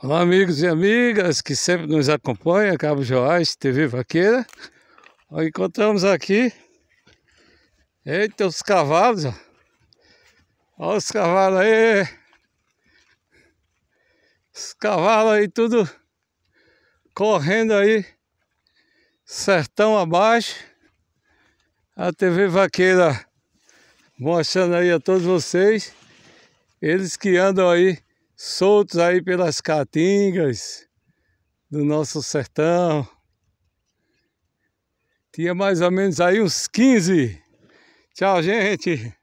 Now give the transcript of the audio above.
Olá, amigos e amigas que sempre nos acompanham, Cabo Joás, TV Vaqueira. encontramos aqui. Eita, os cavalos, ó. Olha os cavalos aí. Os cavalos aí, tudo correndo aí. Sertão abaixo. A TV Vaqueira mostrando aí a todos vocês. Eles que andam aí soltos aí pelas caatingas do nosso sertão. Tinha mais ou menos aí uns 15. Tchau, gente.